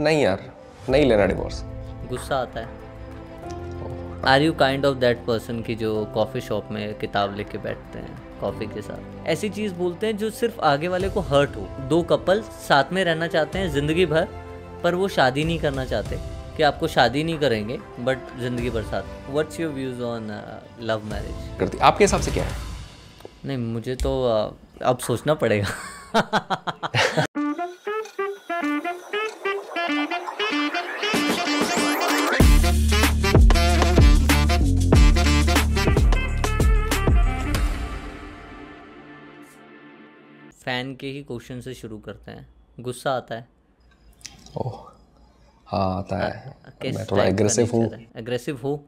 नहीं यार नहीं लेना डिवोर्स गुस्सा आता है are you kind of that person की जो कॉफ़ी शॉप में किताब लेके बैठते हैं कॉफ़ी के साथ ऐसी चीज़ बोलते हैं जो सिर्फ आगे वाले को हर्ट हो दो कपल साथ में रहना चाहते हैं ज़िंदगी भर पर वो शादी नहीं करना चाहते कि आपको शादी नहीं करेंगे बट ज़िंदगी भर साथ what's your views on love marriage करती आपके हिसाब से क्या है नहीं मुझे तो uh, अब सोचना पड़ेगा फ़ैन के ही क्वेश्चन से शुरू करते हैं गुस्सा आता है ओह हाँ आता है मैं थोड़ा एग्रेसिव हूँ एग्रेसिव हाँ, हूँ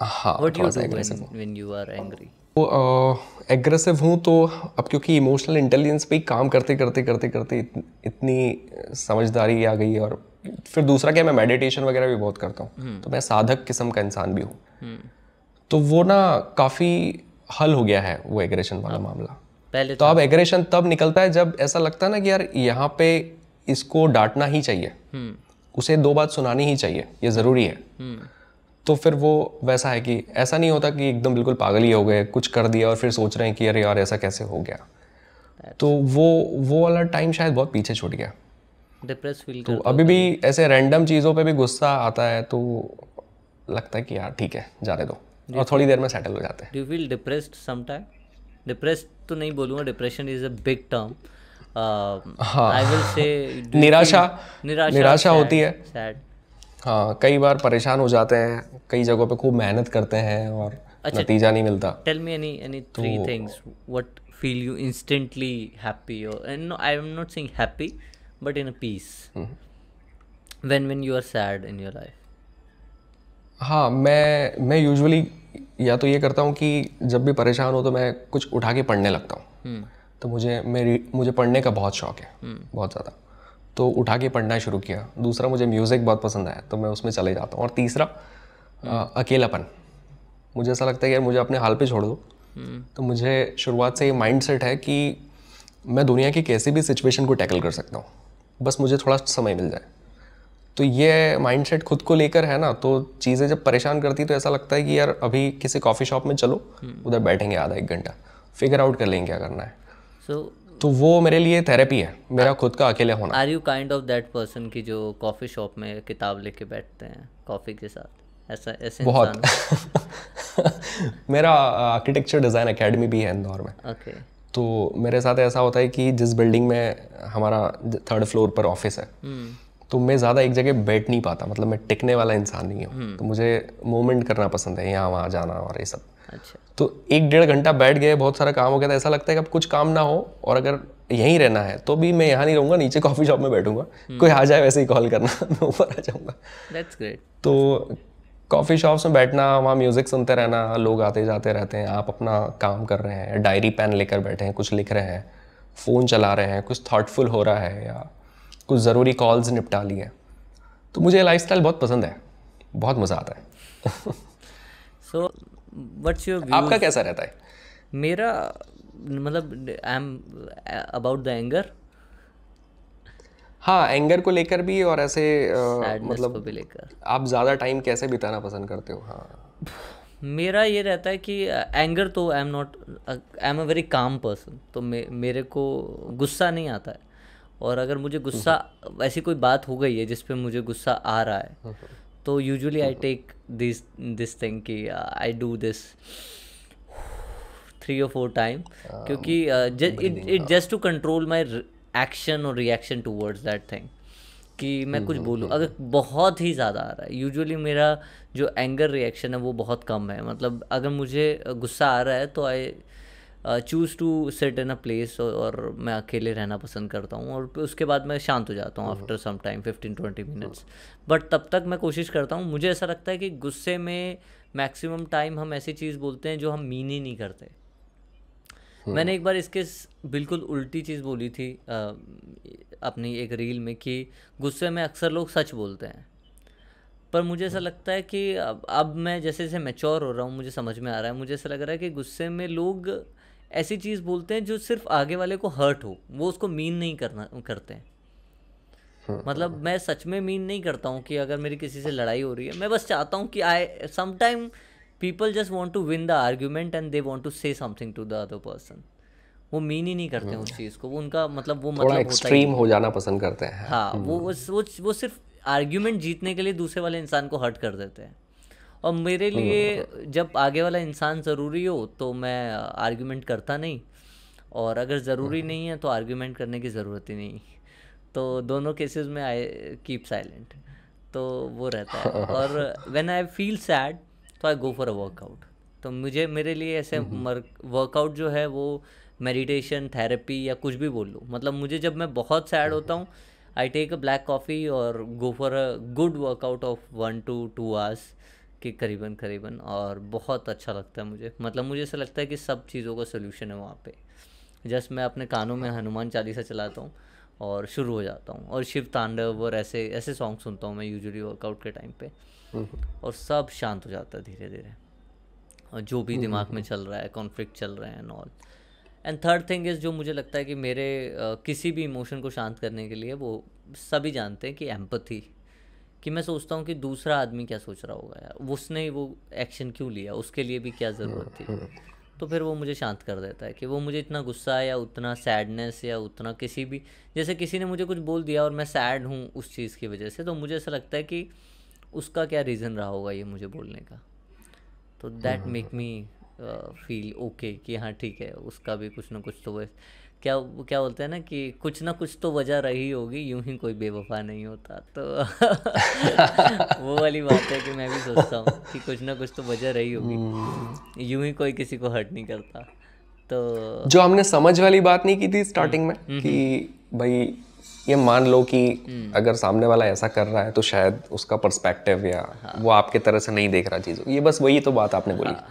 हाँ what you do when you are angry वो एग्रेसिव हूँ तो अब क्योंकि इमोशनल इंटेलिजेंस पे ही काम करते करते करते करते इत, इतनी समझदारी आ गई और फिर दूसरा क्या मैं मेडिटेशन वगैरह भी बहुत करता हूँ हम्म। तो मैं साधक किस्म का इंसान भी हूँ हम्म। तो वो ना काफ़ी हल हो गया है वो एग्रेशन वाला मामला पहले तो, तो अब एग्रेशन तब निकलता है जब ऐसा लगता है ना कि यार यहाँ पे इसको डांटना ही चाहिए हम्म। उसे दो बात सुनानी ही चाहिए ये ज़रूरी है हम्म। तो फिर वो वैसा है कि ऐसा नहीं होता कि एकदम बिल्कुल पागल ही हो गए कुछ कर दिया और फिर सोच रहे हैं कि यार यार ऐसा कैसे हो गया तो वो वो वाला टाइम शायद बहुत पीछे छूट गया डिप्रेस फील तो अभी भी ऐसे रैंडम चीज़ों पे भी गुस्सा आता है तो लगता है कि यार ठीक है जाने दो और थोड़ी देर में सेटल हो जाते हैं do feel depressed sometime depress तो नहीं बोलूंगा depression is a big term I will say निराशा निराशा निराशा होती है सैड हाँ कई बार परेशान हो जाते हैं कई जगहों पे खूब मेहनत करते हैं और अच्छा, नतीजा नहीं मिलता tell me any any three things what feel you instantly happy and no I am not saying happy but in a peace when when you are sad in your life हाँ मैं मैं यूजुअली या तो ये करता हूँ कि जब भी परेशान हो तो मैं कुछ उठा के पढ़ने लगता हूँ हम्म। तो मुझे मेरी मुझे पढ़ने का बहुत शौक है हम्म। बहुत ज़्यादा तो उठा के पढ़ना शुरू किया दूसरा मुझे म्यूज़िक बहुत पसंद आया तो मैं उसमें चले जाता हूँ और तीसरा आ, हम्म। अकेलापन मुझे ऐसा लगता है कि यार मुझे अपने हाल पे छोड़ दो तो मुझे शुरुआत से ये माइंड सेट है कि मैं दुनिया की कैसी भी सिचुएशन को टैकल कर सकता हूँ बस मुझे थोड़ा समय मिल जाए तो ये माइंडसेट खुद को लेकर है ना तो चीज़ें जब परेशान करती तो ऐसा लगता है कि यार अभी किसी कॉफ़ी शॉप में चलो हम्म। उधर बैठेंगे आधा एक घंटा फिगर आउट कर लेंगे क्या करना है so, तो वो मेरे लिए थेरेपी है मेरा खुद का अकेले होना are you kind of that person की जो कॉफ़ी शॉप में किताब लेके बैठते हैं कॉफ़ी के साथ ऐसा ऐसे बहुत मेरा आर्किटेक्चर डिज़ाइन अकेडमी भी है इंदौर में ओके okay. तो मेरे साथ ऐसा होता है कि जिस बिल्डिंग में हमारा थर्ड फ्लोर पर ऑफिस है hmm. तो मैं ज़्यादा एक जगह बैठ नहीं पाता मतलब मैं टिकने वाला इंसान नहीं हूँ हम्म। तो मुझे मूवमेंट करना पसंद है यहाँ वहाँ जाना और ये सब अच्छा तो एक डेढ़ घंटा बैठ गए बहुत सारा काम हो गया तो ऐसा लगता है कि अब कुछ काम ना हो और अगर यहीं रहना है तो भी मैं यहाँ नहीं रहूँगा नीचे कॉफ़ी शॉप में बैठूंगा हम्म। कोई आ जाए वैसे ही कॉल करना मैं ऊपर आ जाऊँगा तो कॉफ़ी शॉप्स में बैठना वहाँ म्यूज़िक सुनते रहना लोग आते जाते रहते हैं आप अपना काम कर रहे हैं डायरी पेन लेकर बैठे हैं कुछ लिख रहे हैं फ़ोन चला रहे हैं कुछ थाटफुल हो रहा है या कुछ ज़रूरी कॉल्स निपटा लिए तो मुझे लाइफ स्टाइल बहुत पसंद है बहुत मज़ा आता है सो वट्स योर आपका कैसा रहता है मेरा मतलब I am about the anger हाँ एंगर को लेकर भी और ऐसे uh, मतलब को भी लेकर आप ज़्यादा टाइम कैसे बिताना पसंद करते हो हाँ मेरा ये रहता है कि एंगर uh, तो I am not I am a very calm person तो मे मेरे को गुस्सा नहीं आता है और अगर मुझे हम्म। गुस्सा ऐसी कोई बात हो गई है जिस पे मुझे गुस्सा आ रहा है हम्म। तो usually I take this this thing कि आई डू दिस थ्री और फोर टाइम क्योंकि it just to control my action और रिएक्शन टूवर्ड्स दैट थिंग कि मैं हम्म, कुछ बोलूँ अगर बहुत ही ज़्यादा आ रहा है यूजुअली मेरा जो एंगर रिएक्शन है वो बहुत कम है मतलब अगर मुझे गुस्सा आ रहा है तो I choose to set in a place और मैं अकेले रहना पसंद करता हूँ और उसके बाद मैं शांत हो जाता हूँ after some time fifteen twenty minutes but तब तक मैं कोशिश करता हूँ मुझे ऐसा लगता है कि गुस्से में मैक्सिमम टाइम हम ऐसी चीज़ बोलते हैं जो हम मीन ही नहीं करते हाँ। मैंने एक बार इसके बिल्कुल उल्टी चीज़ बोली थी आ, uh, अपनी एक रील में कि गुस्से में अक्सर लोग सच बोलते हैं पर मुझे ऐसा हाँ। लगता है कि अब, अब मैं जैसे जैसे मैच्योर हो रहा हूँ मुझे समझ में आ रहा है मुझे ऐसा लग रहा है कि गुस्से में लोग ऐसी चीज़ बोलते हैं जो सिर्फ आगे वाले को हर्ट हो वो उसको मीन नहीं करना करते हैं हाँ। मतलब मैं सच में मीन नहीं करता हूँ कि अगर मेरी किसी से लड़ाई हो रही है मैं बस चाहता हूँ कि I sometime people just want to win the argument and they want to say something to the other person वो मीन ही नहीं करते उस हाँ। चीज़ को वो उनका मतलब वो मतलब एक्सट्रीम हो जाना पसंद करते हैं हाँ वो हम्म। वो वो सिर्फ आर्ग्यूमेंट जीतने के लिए दूसरे वाले इंसान को हर्ट कर देते हैं और मेरे हम्म, लिए हम्म, हम्म। जब आगे वाला इंसान ज़रूरी हो तो मैं आर्ग्यूमेंट करता नहीं और अगर ज़रूरी नहीं है तो आर्ग्यूमेंट करने की ज़रूरत ही नहीं तो दोनों केसेस में आई कीप साइलेंट तो वो रहता है और व्हेन आई फील सैड तो आई गो फॉर अ वर्कआउट तो मुझे मेरे लिए ऐसे वर्कआउट जो है वो मेडिटेशन थेरेपी या कुछ भी बोल लो मतलब मुझे जब मैं बहुत सैड होता हूँ I take a black coffee और go for a good workout of one two two hours के करीबन करीबन और बहुत अच्छा लगता है मुझे मतलब मुझे ऐसा लगता है कि सब चीज़ों का सोल्यूशन है वहाँ पे जस्ट मैं अपने कानों में हनुमान चालीसा चलाता हूँ और शुरू हो जाता हूँ और शिव तांडव और ऐसे ऐसे सॉन्ग सुनता हूँ मैं यूजुअली वर्कआउट के टाइम पे हम्म। और सब शांत हो जाता है धीरे धीरे और जो भी दिमाग में हम्म। चल रहा है कॉन्फ्लिक्ट चल रहे हैं and all and third thing is जो मुझे लगता है कि मेरे किसी भी इमोशन को शांत करने के लिए वो सभी जानते हैं कि एम्पथी कि मैं सोचता हूँ कि दूसरा आदमी क्या सोच रहा होगा यार उसने वो एक्शन क्यों लिया उसके लिए भी क्या ज़रूरत थी हम्म, हम्म। तो फिर वो मुझे शांत कर देता है कि वो मुझे इतना गुस्सा या उतना सैडनेस या उतना किसी भी जैसे किसी ने मुझे कुछ बोल दिया और मैं सैड हूँ उस चीज़ की वजह से तो मुझे ऐसा लगता है कि उसका क्या रीज़न रहा होगा ये मुझे बोलने का तो that make me feel okay कि हाँ ठीक है उसका भी कुछ ना कुछ तो वह क्या क्या बोलते हैं ना कि कुछ ना कुछ तो वजह रही होगी यूं ही कोई बेवफा नहीं होता तो वो वाली बात है कि मैं भी सोचता हूँ कि कुछ ना कुछ तो वजह रही होगी हम्म। यूं ही कोई किसी को हर्ट नहीं करता तो जो हमने समझ वाली बात नहीं की थी स्टार्टिंग में हम्म, कि हम्म। भाई ये मान लो कि अगर सामने वाला ऐसा कर रहा है तो शायद उसका पर्सपेक्टिव या हाँ। वो आपके तरह से नहीं देख रहा चीज़ ये बस वही तो बात आपने बोली हाँ।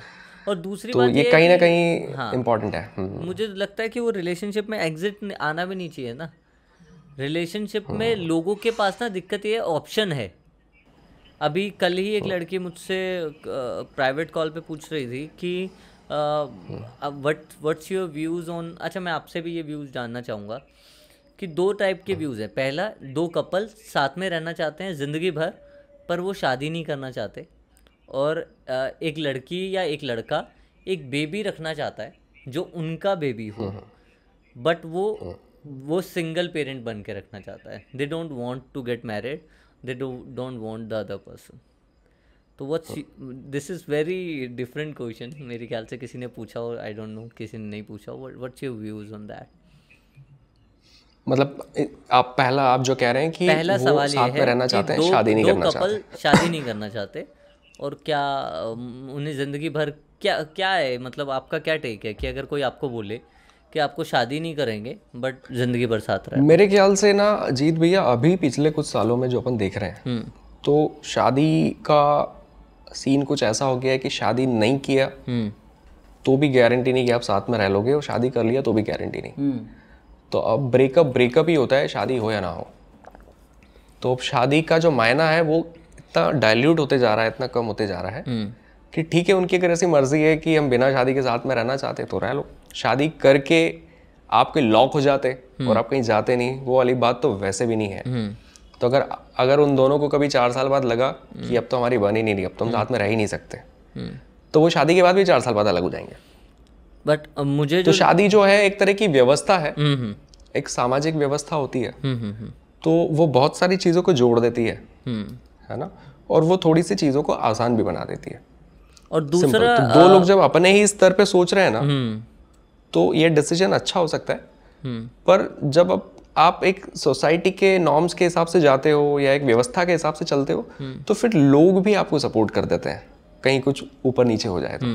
और दूसरी तो बात ये कहीं ना कहीं हाँ इम्पोर्टेंट है हम्म। मुझे लगता है कि वो रिलेशनशिप में एग्जिट आना भी नहीं चाहिए ना रिलेशनशिप हाँ। में लोगों के पास ना दिक्कत ये ऑप्शन है अभी कल ही एक हाँ। लड़की मुझसे प्राइवेट कॉल पे पूछ रही थी कि what what's your views on अच्छा मैं आपसे भी ये व्यूज़ जानना चाहूँगा कि दो टाइप के व्यूज़ हाँ। हैं पहला दो कपल साथ में रहना चाहते हैं ज़िंदगी भर पर वो शादी नहीं करना चाहते और एक लड़की या एक लड़का एक बेबी रखना चाहता है जो उनका बेबी हो बट हाँ, हाँ। वो हाँ। वो सिंगल पेरेंट बन के रखना चाहता है they don't want to get married they don't want the other person तो what this is very different question मेरे ख्याल से किसी ने पूछा हो आई डोंट नो किसी ने नहीं पूछा what's what's your views on that मतलब आप पहला आप जो कह रहे हैं कि पहला सवाल ये है रहना चाहते हैं शादी नहीं करना चाहते शादी नहीं करना चाहते और क्या उन्हें ज़िंदगी भर क्या क्या है मतलब आपका क्या टेक है कि अगर कोई आपको बोले कि आपको शादी नहीं करेंगे बट ज़िंदगी भर साथ रहे मेरे ख्याल से ना अजीत भैया अभी पिछले कुछ सालों में जो अपन देख रहे हैं हम्म। तो शादी का सीन कुछ ऐसा हो गया है कि शादी नहीं किया हम्म। तो भी गारंटी नहीं कि आप साथ में रह लोगे और शादी कर लिया तो भी गारंटी नहीं हम्म। तो अब ब्रेकअप ब्रेकअप ही होता है शादी हो या ना हो तो अब शादी का जो मायना है वो इतना डायल्यूट होते जा रहा है इतना कम होते जा रहा है हम्म। कि ठीक है उनकी अगर ऐसी मर्जी है कि हम बिना शादी के साथ में रहना चाहते तो रह लो शादी करके आपके लॉक हो जाते और हम्म। आप कहीं जाते नहीं वो वाली बात तो वैसे भी नहीं है हम्म। तो अगर अगर उन दोनों को कभी चार साल बाद लगा कि अब तो हमारी बनी नहीं रही अब तो हम साथ में रह ही नहीं सकते तो वो शादी के बाद भी चार साल बाद अलग हो जाएंगे बट मुझे तो शादी जो है एक तरह की व्यवस्था है एक सामाजिक व्यवस्था होती है तो वो बहुत सारी चीज़ों को जोड़ देती है है ना और वो थोड़ी सी चीज़ों को आसान भी बना देती है और दूसरा तो दो लोग जब अपने ही स्तर पे सोच रहे हैं ना हम्म। तो ये डिसीजन अच्छा हो सकता है हम्म। पर जब अब आप एक सोसाइटी के नॉर्म्स के हिसाब से जाते हो या एक व्यवस्था के हिसाब से चलते हो हम्म। तो फिर लोग भी आपको सपोर्ट कर देते हैं कहीं कुछ ऊपर नीचे हो जाए तो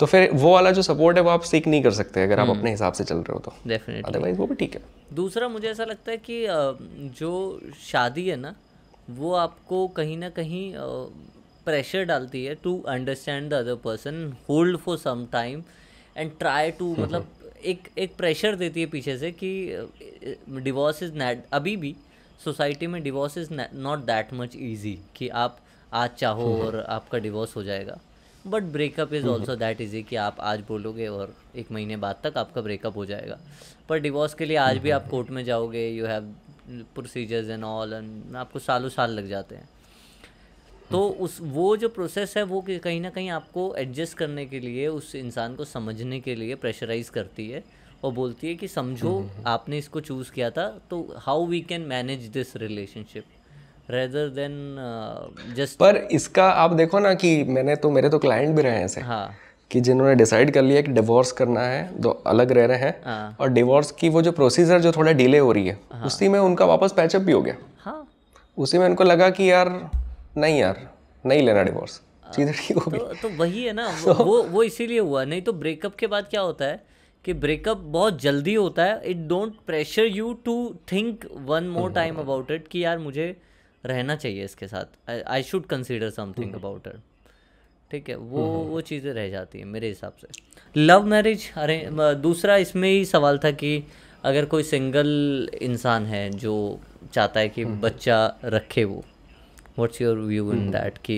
तो फिर वो वाला जो सपोर्ट है वो आप सीख नहीं कर सकते अगर आप अपने हिसाब से चल रहे हो तो डेफिनेटली अदरवाइज वो भी ठीक है दूसरा मुझे ऐसा लगता है कि जो शादी है ना वो आपको कहीं ना कहीं प्रेशर डालती है to understand the other person hold for some time and try to मतलब एक एक प्रेशर देती है पीछे से कि डिवोर्स इज़ नैट अभी भी सोसाइटी में divorce is not that much easy कि आप आज चाहो और आपका डिवोर्स हो जाएगा but breakup is also that easy कि आप आज बोलोगे और एक महीने बाद तक आपका ब्रेकअप हो जाएगा पर डिवोर्स के लिए आज भी आप कोर्ट में जाओगे you have procedures and all and आपको सालों साल लग जाते हैं तो उस वो जो प्रोसेस है वो कहीं ना कहीं आपको एडजस्ट करने के लिए उस इंसान को समझने के लिए प्रेशराइज करती है और बोलती है कि समझो हम्म, हम्म, हम्म। आपने इसको चूज़ किया था तो how we can manage this relationship rather than just पर इसका आप देखो ना कि मैंने तो मेरे तो क्लाइंट भी रहे हैं ऐसे हाँ कि जिन्होंने डिसाइड कर लिया कि डिवोर्स करना है दो अलग रह रहे हैं हाँ। और डिवोर्स की वो जो प्रोसीजर जो थोड़ा डिले हो रही है हाँ। उसी में उनका वापस पैचअप भी हो गया हाँ। उसी में उनको लगा कि यार नहीं यार नहीं लेना डिवोर्स हाँ। चीज़ें ठीक हो गई तो, तो वही है ना so, वो वो इसीलिए हुआ नहीं तो ब्रेकअप के बाद क्या होता है कि ब्रेकअप बहुत जल्दी होता है it don't pressure you to think one more time about it कि यार मुझे रहना चाहिए इसके साथ I should consider something about it ठीक है वो हम्म, हम्म। वो चीज़ें रह जाती हैं मेरे हिसाब से लव मैरिज अरे दूसरा इसमें ही सवाल था कि अगर कोई सिंगल इंसान है जो चाहता है कि हम्म, बच्चा रखे वो what's your view in that कि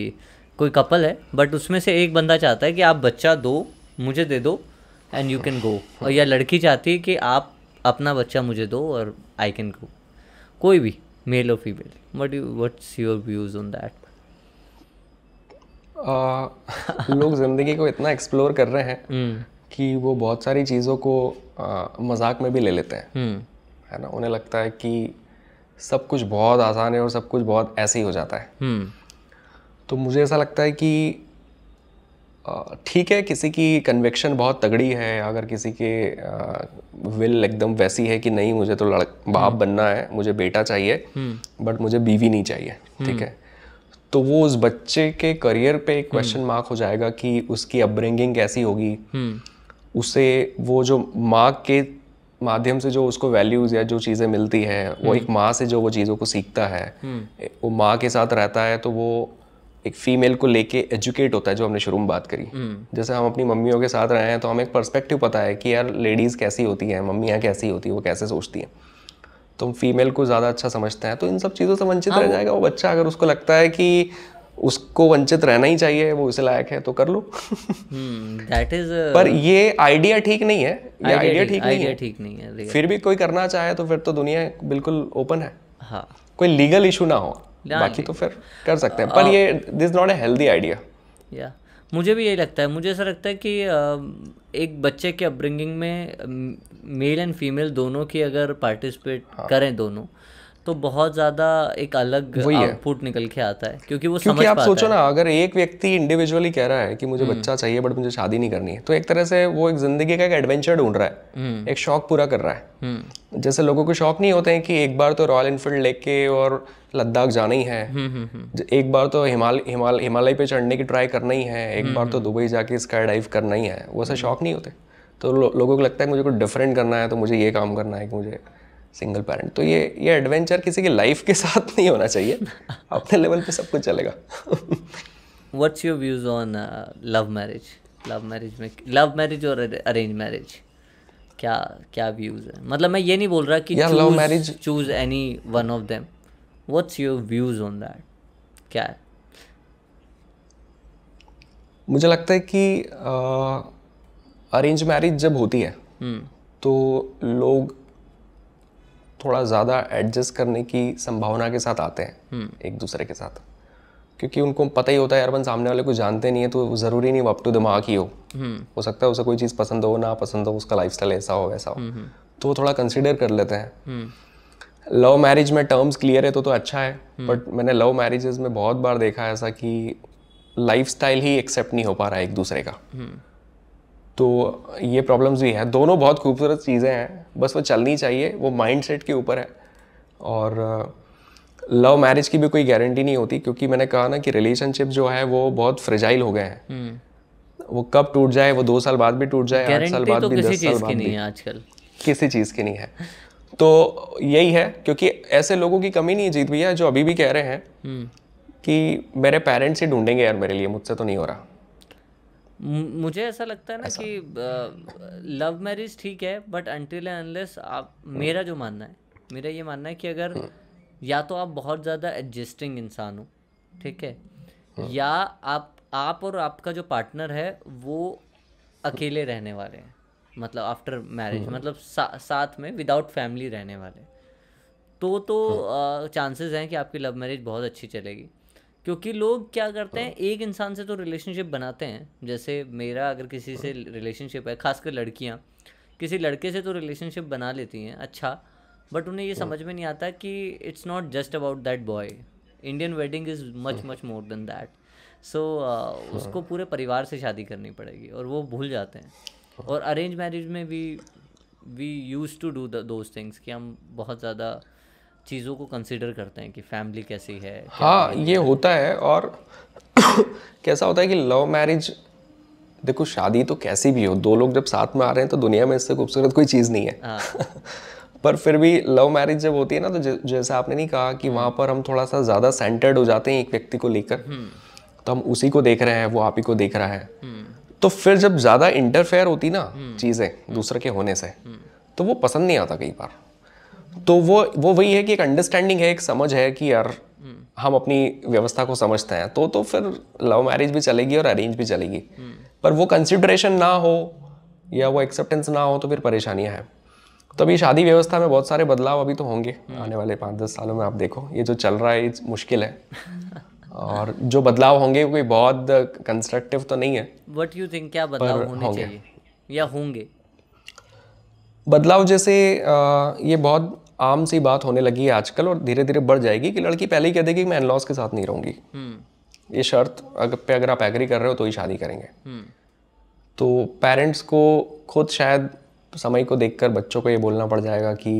कोई कपल है बट उसमें से एक बंदा चाहता है कि आप बच्चा दो मुझे दे दो एंड यू कैन गो और या लड़की चाहती है कि आप अपना बच्चा मुझे दो और आई कैन गो कोई भी मेल और female what you what's your views on that लोग जिंदगी को इतना एक्सप्लोर कर रहे हैं हम्म। कि वो बहुत सारी चीज़ों को मजाक में भी ले लेते हैं हम्म। है ना उन्हें लगता है कि सब कुछ बहुत आसान है और सब कुछ बहुत ऐसे ही हो जाता है हम्म। तो मुझे ऐसा लगता है कि ठीक है किसी की कन्वेक्शन बहुत तगड़ी है अगर किसी के विल एकदम वैसी है कि नहीं मुझे तो लड़ बाप बनना है मुझे बेटा चाहिए बट मुझे बीवी नहीं चाहिए ठीक है तो वो उस बच्चे के करियर पे एक क्वेश्चन हम्म। मार्क हो जाएगा कि उसकी अपब्रिंगिंग कैसी होगी हम्म। उसे वो जो माँ के माध्यम से जो उसको वैल्यूज़ या जो चीज़ें मिलती है वो हम्म। एक माँ से जो वो चीज़ों को सीखता है वो माँ के साथ रहता है तो वो एक फीमेल को लेके एजुकेट होता है जो हमने शुरू में बात करी जैसे हम अपनी मम्मियों के साथ रहे हैं तो हमें एक पर्सपेक्टिव पता है कि यार लेडीज़ कैसी होती हैं मम्मियाँ कैसी होती हैं वो कैसे सोचती हैं तुम फीमेल को ज़्यादा अच्छा समझते हैं तो इन सब चीज़ों से वंचित हाँ, रह जाएगा वो बच्चा अगर उसको लगता है कि उसको वंचित रहना ही चाहिए वो इसे लायक है तो कर लो दैट इज hmm, पर ये आइडिया ठीक नहीं है ये आइडिया ठीक नहीं है ठीक नहीं है फिर भी कोई करना चाहे तो फिर तो दुनिया बिल्कुल ओपन है हाँ कोई लीगल इशू ना हो बाकी तो फिर कर सकते हैं पर ये this not a healthy idea मुझे भी यही लगता है मुझे ऐसा लगता है कि एक बच्चे के अपब्रिंगिंग में मेल एंड फीमेल दोनों की अगर पार्टिसिपेट हाँ। करें दोनों तो बहुत ज़्यादा एक अलग आउटपुट निकल के आता है क्योंकि वो क्योंकि समझ आप सोचो ना अगर एक व्यक्ति इंडिविजुअली कह रहा है कि मुझे हम्म। बच्चा चाहिए बट मुझे शादी नहीं करनी है तो एक तरह से वो एक जिंदगी का एक एडवेंचर ढूंढ रहा है हम्म। एक शौक पूरा कर रहा है हम्म। जैसे लोगों को शौक नहीं होते हैं कि एक बार तो रॉयल इनफील्ड लेके और लद्दाख जाना ही है एक बार तो हिमालय हिमालय पे चढ़ने की ट्राई करना ही है एक बार तो दुबई जाके स्काई डाइव करना ही है वैसे शौक नहीं होते तो लो, लोगों को लगता है मुझे कुछ डिफरेंट करना है तो मुझे ये काम करना है कि मुझे सिंगल पेरेंट तो ये ये एडवेंचर किसी की लाइफ के साथ नहीं होना चाहिए अपने लेवल पे सब कुछ चलेगा what's your views on love marriage love marriage में लव मैरिज और अरेंज मैरिज क्या क्या व्यूज है मतलब मैं ये नहीं बोल रहा कि love marriage choose any one of them what's your views on that क्या है मुझे लगता है कि अरेंज uh, मैरिज जब होती है hmm. तो लोग थोड़ा ज़्यादा एडजस्ट करने की संभावना के साथ आते हैं हम्म। एक दूसरे के साथ क्योंकि उनको पता ही होता है यार सामने वाले को जानते नहीं है तो ज़रूरी नहीं वो अप टू दिमाग ही हो हम्म। हो सकता है उसे कोई चीज़ पसंद हो ना पसंद हो उसका लाइफ ऐसा हो वैसा हो हम्म, तो वो थोड़ा कंसिडर कर लेते हैं लव मैरिज में टर्म्स क्लियर है तो तो अच्छा है बट मैंने लव मैरिजेज में बहुत बार देखा है ऐसा कि लाइफ ही एक्सेप्ट नहीं हो पा रहा है एक दूसरे का तो ये प्रॉब्लम्स भी हैं दोनों बहुत खूबसूरत चीज़ें हैं बस वो चलनी चाहिए वो माइंड सेट के ऊपर है और लव uh, मैरिज की भी कोई गारंटी नहीं होती क्योंकि मैंने कहा ना कि रिलेशनशिप जो है वो बहुत फ्रेजाइल हो गए हैं हम्म। वो कब टूट जाए वो दो साल बाद भी टूट जाए आठ साल बाद तो भी दस साल बाद भी आजकल किसी चीज़ की नहीं है तो यही है क्योंकि ऐसे लोगों की कमी नहीं है जीत भैया जो अभी भी कह रहे हैं हम्म। कि मेरे पेरेंट्स ही ढूंढेंगे यार मेरे लिए मुझसे तो नहीं हो रहा मुझे ऐसा लगता है ना कि लव मैरिज ठीक है बट अनटिल अनलेस आप हाँ। मेरा जो मानना है मेरा ये मानना है कि अगर हाँ। या तो आप बहुत ज़्यादा एडजस्टिंग इंसान हो ठीक है हाँ। या आप आप और आपका जो पार्टनर है वो अकेले रहने वाले हैं मतलब आफ्टर मैरिज मतलब सा, साथ में विदाउट फैमिली रहने वाले तो तो चांसेस हैं कि आपकी लव मैरिज बहुत अच्छी चलेगी क्योंकि लोग क्या करते हैं हाँ। एक इंसान से तो रिलेशनशिप बनाते हैं जैसे मेरा अगर किसी से रिलेशनशिप हाँ। है खासकर लड़कियाँ किसी लड़के से तो रिलेशनशिप बना लेती हैं अच्छा बट उन्हें ये हाँ। समझ में नहीं आता कि it's not just about that boy Indian wedding is much much more than that so उसको पूरे परिवार से शादी करनी पड़ेगी और वो भूल जाते हैं और अरेंज मैरिज में भी we use to do those things कि हम बहुत ज़्यादा चीज़ों को कंसिडर करते हैं कि फैमिली कैसी है हाँ है, ये होता है और कैसा होता है कि लव मैरिज देखो शादी तो कैसी भी हो दो लोग जब साथ में आ रहे हैं तो दुनिया में इससे खूबसूरत कोई चीज़ नहीं है हाँ। पर फिर भी लव मैरिज जब होती है ना तो जैसे आपने नहीं कहा कि वहाँ पर हम थोड़ा सा ज़्यादा सेंटर्ड हो जाते हैं एक व्यक्ति को लेकर हम्म। तो हम उसी को देख रहे हैं वो आप ही को देख रहा है हम्म। तो फिर जब ज़्यादा इंटरफेयर होती ना हम्म। चीज़ें दूसरे के होने से तो वो पसंद नहीं आता कई बार तो वो वो वही है कि एक अंडरस्टैंडिंग है एक समझ है कि यार हम अपनी व्यवस्था को समझते हैं तो तो फिर लव मैरिज भी चलेगी और अरेंज भी चलेगी पर वो कंसिडरेशन ना हो या वो एक्सेप्टेंस ना हो तो फिर परेशानियां हैं तो अभी शादी व्यवस्था में बहुत सारे बदलाव अभी तो होंगे आने वाले पाँच दस सालों में आप देखो ये जो चल रहा है मुश्किल है और जो बदलाव होंगे कोई बहुत कंस्ट्रक्टिव तो नहीं है वट यू थिंक क्या बदलाव होने होंगे चाहिए या होंगे बदलाव जैसे ये बहुत आम सी बात होने लगी है आजकल और धीरे धीरे बढ़ जाएगी कि लड़की पहले ही कह देगी मैं अनलॉस के साथ नहीं रहूँगी हम्म। ये शर्त अगर पे अगर आप एग्री कर रहे हो तो ही शादी करेंगे हम्म। तो पेरेंट्स को खुद शायद समय को देखकर बच्चों को ये बोलना पड़ जाएगा कि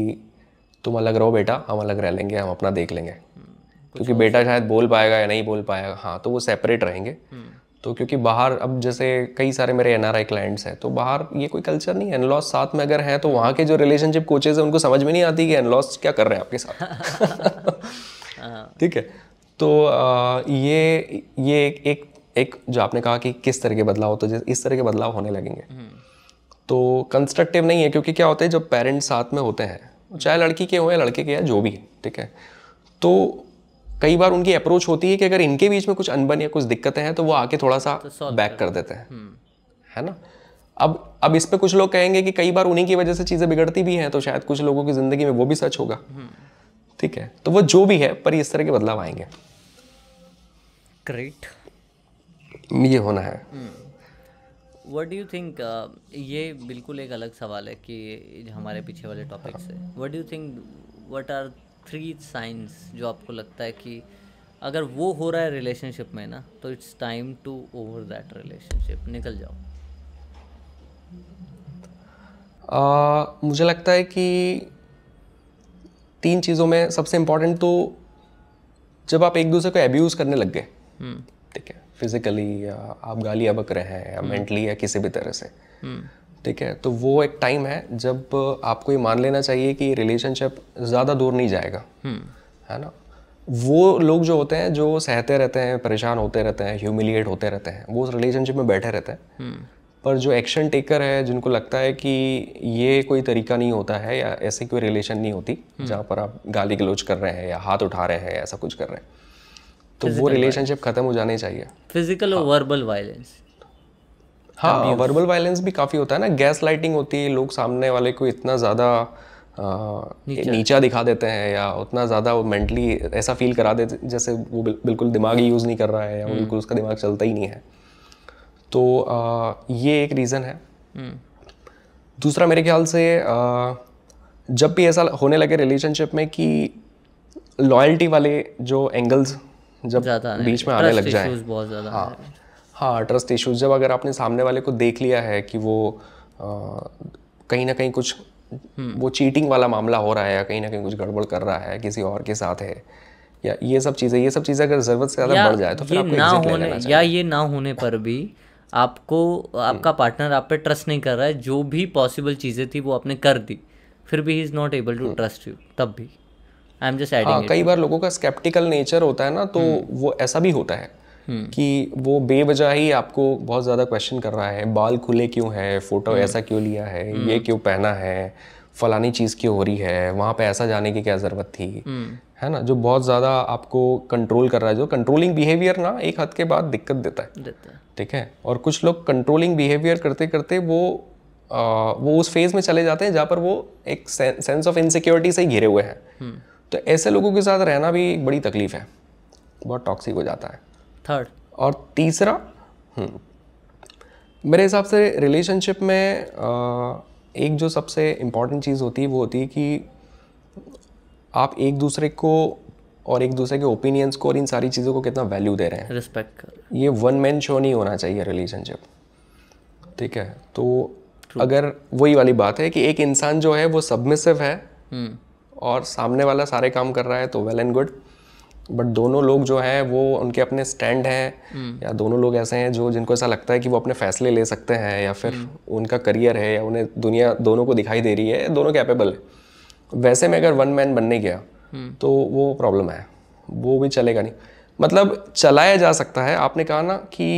तुम अलग रहो बेटा हम अलग रह लेंगे हम अपना देख लेंगे हम्म। क्योंकि बेटा शायद बोल पाएगा या नहीं बोल पाएगा हाँ तो वो सेपरेट रहेंगे तो क्योंकि बाहर अब जैसे कई सारे मेरे एन क्लाइंट्स हैं तो बाहर ये कोई कल्चर नहीं है एनलॉस साथ में अगर है तो वहाँ के जो रिलेशनशिप कोचेज हैं उनको समझ में नहीं आती कि एनलॉस क्या कर रहे हैं आपके साथ ठीक है तो आ, ये ये एक एक, एक जो आपने कहा कि किस तरह के बदलाव तो इस तरह के बदलाव होने लगेंगे हम्म। तो कंस्ट्रक्टिव नहीं है क्योंकि क्या होता है जब पेरेंट्स साथ में होते हैं चाहे लड़की के हों या लड़के के या जो भी ठीक है तो कई बार उनकी अप्रोच होती है कि अगर इनके बीच में कुछ अनबन या कुछ दिक्कतें हैं तो वो आके थोड़ा सा तो बैक कर देते हैं हम्म। है ना अब अब इस पर कुछ लोग कहेंगे कि कई बार उन्हीं की वजह से चीज़ें बिगड़ती भी हैं तो शायद कुछ लोगों की ज़िंदगी में वो भी सच होगा हम्म। ठीक है तो वो जो भी है पर इस तरह के बदलाव आएंगे ग्रेट ये होना है वट डू थिंक ये बिल्कुल एक अलग सवाल है कि हमारे पीछे वाले टॉपिक हाँ। Say what do think what are three signs जो आपको लगता है कि अगर वो हो रहा है रिलेशनशिप में ना तो it's time to over that relationship निकल जाओ आ, मुझे लगता है कि तीन चीज़ों में सबसे इम्पोर्टेंट तो जब आप एक दूसरे को एब्यूज़ करने लग गए हम्म। ठीक है फिजिकली या आप गालियाँ बक रहे हैं या मेंटली हम्म। या किसी भी तरह से हम्म। ठीक है तो वो एक टाइम है जब आपको ये मान लेना चाहिए कि रिलेशनशिप ज़्यादा दूर नहीं जाएगा हम्म। है ना वो लोग जो होते हैं जो सहते रहते हैं परेशान होते रहते हैं ह्यूमिलिएट होते रहते हैं वो उस रिलेशनशिप में बैठे रहते हैं हम्म। पर जो एक्शन टेकर है जिनको लगता है कि ये कोई तरीका नहीं होता है या ऐसी कोई रिलेशन नहीं होती हम्म। जहाँ पर आप गाली गलोच कर रहे हैं या हाथ उठा रहे हैं ऐसा कुछ कर रहे हैं तो वो रिलेशनशिप खत्म हो जानी चाहिए फिजिकल और वर्बल वायलेंस हाँ वर्बल वायलेंस हाँ। भी काफ़ी होता है ना गैस लाइटिंग होती है लोग सामने वाले को इतना ज़्यादा नीचा।, नीचा दिखा देते हैं या उतना ज़्यादा वो मेंटली ऐसा फील करा देते जैसे वो बिल्कुल दिमाग ही यूज़ नहीं कर रहा है या हम्म। बिल्कुल उसका दिमाग चलता ही नहीं है तो आ, ये एक रीज़न है हम्म। दूसरा मेरे ख्याल से आ, जब भी ऐसा होने लगे रिलेशनशिप में कि लॉयल्टी वाले जो एंगल्स जब बीच में आने लग जाए हाँ हाँ ट्रस्ट इश्यूज जब अगर आपने सामने वाले को देख लिया है कि वो कहीं ना कहीं कुछ हम्म। वो चीटिंग वाला मामला हो रहा है या कहीं ना कहीं कुछ गड़बड़ कर रहा है किसी और के साथ है या ये सब चीज़ें ये सब चीज़ें अगर ज़रूरत से ज़्यादा बढ़ जाए तो फिर आपको ना होने या ये ना होने पर भी आपको आपका पार्टनर हम्म। आप पे ट्रस्ट नहीं कर रहा है जो भी पॉसिबल चीज़ें थी वो आपने कर दी फिर भी he is not able to trust you तब भी आई एम जस्ट एडिंग कई बार लोगों का स्केप्टिकल नेचर होता है ना तो हम्म। वो ऐसा भी होता है कि वो बेवजह ही आपको बहुत ज़्यादा क्वेश्चन कर रहा है बाल खुले क्यों है फोटो हम्म। ऐसा क्यों लिया है हम्म। ये क्यों पहना है फलानी चीज़ क्यों हो रही है वहाँ पे ऐसा जाने की क्या ज़रूरत थी हम्म। है ना जो बहुत ज़्यादा आपको कंट्रोल कर रहा है जो कंट्रोलिंग बिहेवियर ना एक हद के बाद दिक्कत देता है ठीक है और कुछ लोग कंट्रोलिंग बिहेवियर करते करते वो आ, वो उस फेज में चले जाते हैं जहाँ पर वो एक सेंस ऑफ इनसिक्योरिटी से ही घिरे हुए हैं तो ऐसे लोगों के साथ रहना भी एक बड़ी तकलीफ है बहुत टॉक्सिक हो जाता है थर्ड और तीसरा हम्म, मेरे हिसाब से रिलेशनशिप में एक जो सबसे इम्पॉर्टेंट चीज़ होती है वो होती है कि आप एक दूसरे को और एक दूसरे के ओपिनियंस को और इन सारी चीज़ों को कितना वैल्यू दे रहे हैं रिस्पेक्ट ये वन मैन शो नहीं होना चाहिए रिलेशनशिप ठीक है तो True. अगर वही वाली बात है कि एक इंसान जो है वो सबमिसिव है hmm. और सामने वाला सारे काम कर रहा है तो वेल एंड गुड बट दोनों लोग जो है वो उनके अपने स्टैंड हैं हम्म। या दोनों लोग ऐसे हैं जो जिनको ऐसा लगता है कि वो अपने फैसले ले सकते हैं या फिर हम्म। उनका करियर है या उन्हें दुनिया दोनों को दिखाई दे रही है दोनों कैपेबल है वैसे में अगर वन मैन बनने गया हम्म। तो वो प्रॉब्लम है वो भी चलेगा नहीं मतलब चलाया जा सकता है आपने कहा ना कि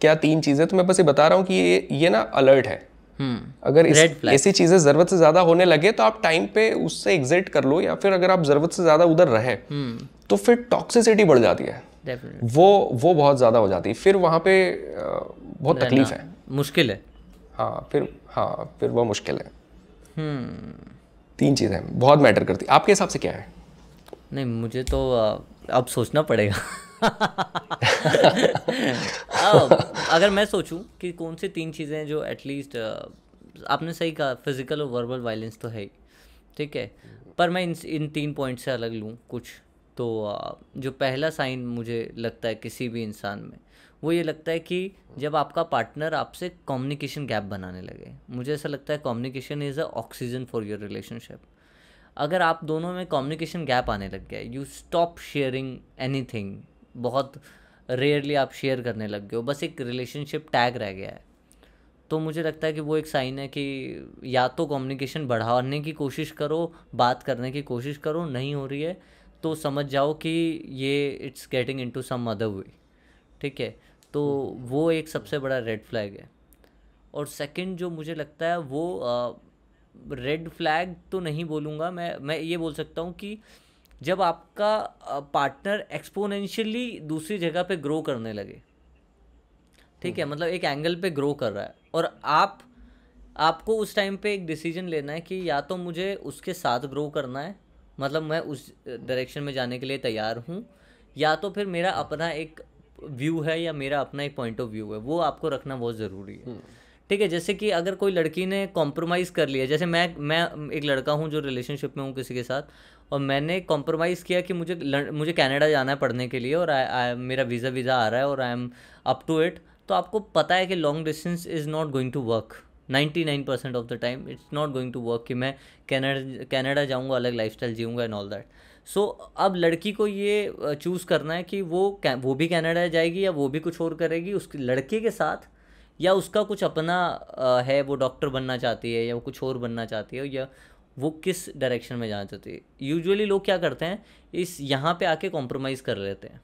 क्या तीन चीज़ें तो मैं बस ये बता रहा हूँ कि ये ये ना अलर्ट है Hmm. अगर ऐसी चीजें जरूरत से ज्यादा होने लगे तो आप टाइम पे उससे एग्जिट कर लो या फिर अगर आप जरूरत से ज्यादा उधर रहे hmm. तो फिर टॉक्सिसिटी बढ़ जाती है वो वो बहुत ज्यादा हो जाती है फिर वहां पे बहुत तकलीफ है मुश्किल है हाँ फिर हाँ फिर वो मुश्किल है hmm. तीन चीज़ें बहुत मैटर करती आपके हिसाब से क्या है नहीं मुझे तो अब सोचना पड़ेगा अगर मैं सोचूं कि कौन सी तीन चीज़ें जो एटलीस्ट आपने सही कहा फिजिकल और वर्बल वायलेंस तो है ही ठीक है पर मैं इन इन तीन पॉइंट से अलग लूँ कुछ तो जो पहला साइन मुझे लगता है किसी भी इंसान में वो ये लगता है कि जब आपका पार्टनर आपसे कम्युनिकेशन गैप बनाने लगे मुझे ऐसा लगता है communication is a oxygen for your relationship अगर आप दोनों में कम्युनिकेशन गैप आने लग गया you stop sharing anything बहुत रेयरली आप शेयर करने लग गए हो बस एक रिलेशनशिप टैग रह गया है तो मुझे लगता है कि वो एक साइन है कि या तो कम्युनिकेशन बढ़ाने की कोशिश करो बात करने की कोशिश करो नहीं हो रही है तो समझ जाओ कि ये it's getting into some other way ठीक है तो वो एक सबसे बड़ा रेड फ्लैग है और सेकंड जो मुझे लगता है वो रेड फ्लैग तो नहीं बोलूँगा मैं मैं ये बोल सकता हूँ कि जब आपका पार्टनर एक्सपोनेंशियली दूसरी जगह पे ग्रो करने लगे ठीक है हम्म। मतलब एक एंगल पे ग्रो कर रहा है और आप आपको उस टाइम पे एक डिसीजन लेना है कि या तो मुझे उसके साथ ग्रो करना है मतलब मैं उस डायरेक्शन में जाने के लिए तैयार हूँ या तो फिर मेरा अपना एक व्यू है या मेरा अपना एक पॉइंट ऑफ व्यू है वो आपको रखना बहुत ज़रूरी है हम्म। ठीक है जैसे कि अगर कोई लड़की ने कॉम्प्रोमाइज़ कर लिया जैसे मैं मैं एक लड़का हूँ जो रिलेशनशिप में हूँ किसी के साथ और मैंने कॉम्प्रोमाइज़ किया कि मुझे मुझे कनाडा जाना है पढ़ने के लिए और आ, आ, मेरा वीज़ा वीज़ा आ रहा है और I am up to it तो आपको पता है कि long distance is not going to work 99% percent of the time it's not going to work कि मैं कैनेडा कैनेडा जाऊँगा अलग लाइफ स्टाइल जीऊँगा एंड ऑल दैट सो अब लड़की को ये चूज़ करना है कि वो वो भी कैनेडा जाएगी या वो भी कुछ और करेगी उसके लड़के के साथ या उसका कुछ अपना है वो डॉक्टर बनना चाहती है या वो कुछ और बनना चाहती है या वो किस डायरेक्शन में जाना चाहती है यूजुअली लोग क्या करते हैं इस यहाँ पे आके कॉम्प्रोमाइज़ कर लेते हैं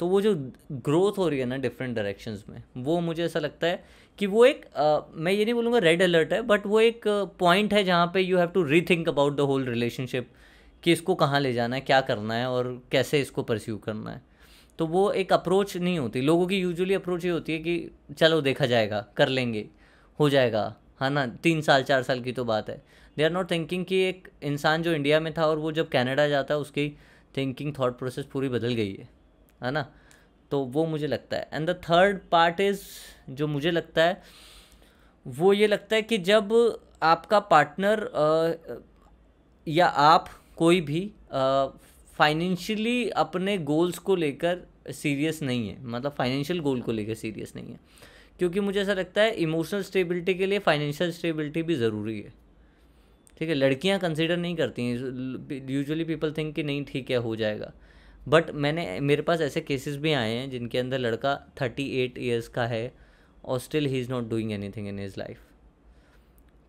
तो वो जो ग्रोथ हो रही है ना डिफरेंट डायरेक्शंस में वो मुझे ऐसा लगता है कि वो एक आ, मैं ये नहीं बोलूँगा रेड अलर्ट है बट वो एक पॉइंट है जहाँ पे you have to rethink about the whole relationship कि इसको कहाँ ले जाना है क्या करना है और कैसे इसको परस्यू करना है तो वो एक अप्रोच नहीं होती लोगों की यूजुअली अप्रोच ये होती है कि चलो देखा जाएगा कर लेंगे हो जाएगा है ना तीन साल चार साल की तो बात है दे आर नॉट थिंकिंग कि एक इंसान जो इंडिया में था और वो जब कैनेडा जाता है उसकी थिंकिंग थाट प्रोसेस पूरी बदल गई है है ना तो वो मुझे लगता है and the third part is जो मुझे लगता है वो ये लगता है कि जब आपका पार्टनर या आप कोई भी फाइनेंशियली अपने गोल्स को लेकर सीरियस नहीं है मतलब फाइनेंशियल गोल को लेकर सीरियस नहीं है क्योंकि मुझे ऐसा लगता है इमोशनल स्टेबिलिटी के लिए फाइनेंशियल स्टेबिलिटी भी ज़रूरी है ठीक है लड़कियां कंसिडर नहीं करती हैं यूजुअली पीपल थिंक कि नहीं ठीक है हो जाएगा बट मैंने मेरे पास ऐसे केसेस भी आए हैं जिनके अंदर लड़का थर्टी एट ईयर्स का है और still he is not doing anything in his life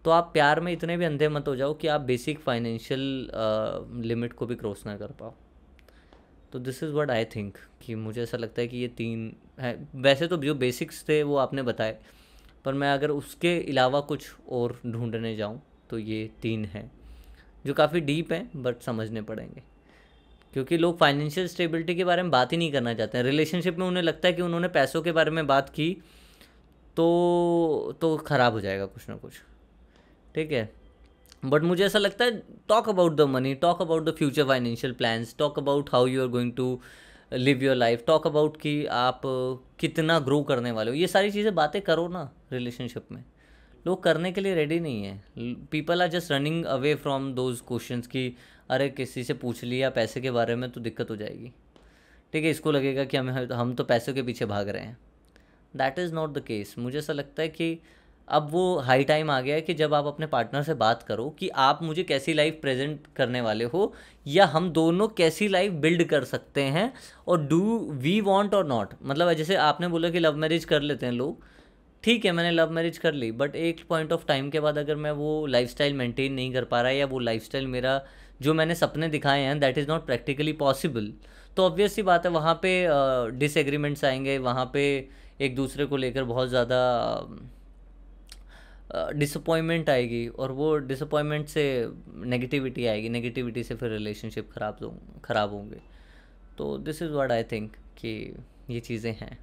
तो आप प्यार में इतने भी अंधे मत हो जाओ कि आप बेसिक फाइनेंशियल लिमिट को भी क्रॉस ना कर पाओ तो this is what I think कि मुझे ऐसा लगता है कि ये तीन है वैसे तो जो बेसिक्स थे वो आपने बताए पर मैं अगर उसके अलावा कुछ और ढूंढने जाऊँ तो ये तीन हैं जो काफ़ी डीप हैं बट समझने पड़ेंगे क्योंकि लोग फाइनेंशियल स्टेबिलिटी के बारे में बात ही नहीं करना चाहते हैं रिलेशनशिप में उन्हें लगता है कि उन्होंने पैसों के बारे में बात की तो तो ख़राब हो जाएगा कुछ ना कुछ ठीक है बट मुझे ऐसा लगता है talk about the money talk about the future financial plans talk about how you are going to live your life talk about कि आप कितना ग्रो करने वाले हो ये सारी चीज़ें बातें करो ना रिलेशनशिप में लोग करने के लिए रेडी नहीं है people are just running away from those question कि अरे किसी से पूछ लिया पैसे के बारे में तो दिक्कत हो जाएगी ठीक है इसको लगेगा कि हम हम तो पैसों के पीछे भाग रहे हैं that is not the case मुझे ऐसा लगता है कि अब वो हाई टाइम आ गया है कि जब आप अपने पार्टनर से बात करो कि आप मुझे कैसी लाइफ प्रेजेंट करने वाले हो या हम दोनों कैसी लाइफ बिल्ड कर सकते हैं और डू वी वांट और नॉट मतलब जैसे आपने बोला कि लव मैरिज कर लेते हैं लोग ठीक है मैंने लव मैरिज कर ली बट एक पॉइंट ऑफ टाइम के बाद अगर मैं वो लाइफ स्टाइल मेनटेन नहीं कर पा रहा या वो लाइफ स्टाइल मेरा जो मैंने सपने दिखाए हैं that is not practically possible तो ऑब्वियस सी बात है वहाँ पे डिसएग्रीमेंट्स आएंगे वहाँ पे एक दूसरे को लेकर बहुत ज़्यादा डिसअपॉइंटमेंट आएगी और वो डिसअपॉइंटमेंट से नेगेटिविटी आएगी नेगेटिविटी से फिर रिलेशनशिप खराब खराब होंगे तो this is what I think कि ये चीज़ें हैं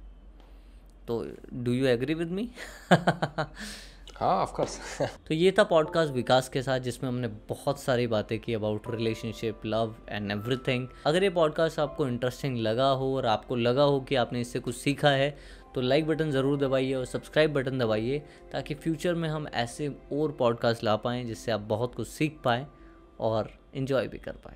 तो do you agree with me हाँ ऑफ कोर्स तो ये था पॉडकास्ट विकास के साथ जिसमें हमने बहुत सारी बातें की about relationship love and everything अगर ये पॉडकास्ट आपको इंटरेस्टिंग लगा हो और आपको लगा हो कि आपने इससे कुछ सीखा है तो लाइक बटन ज़रूर दबाइए और सब्सक्राइब बटन दबाइए ताकि फ्यूचर में हम ऐसे और पॉडकास्ट ला पाएँ जिससे आप बहुत कुछ सीख पाएँ और इन्जॉय भी कर पाएँ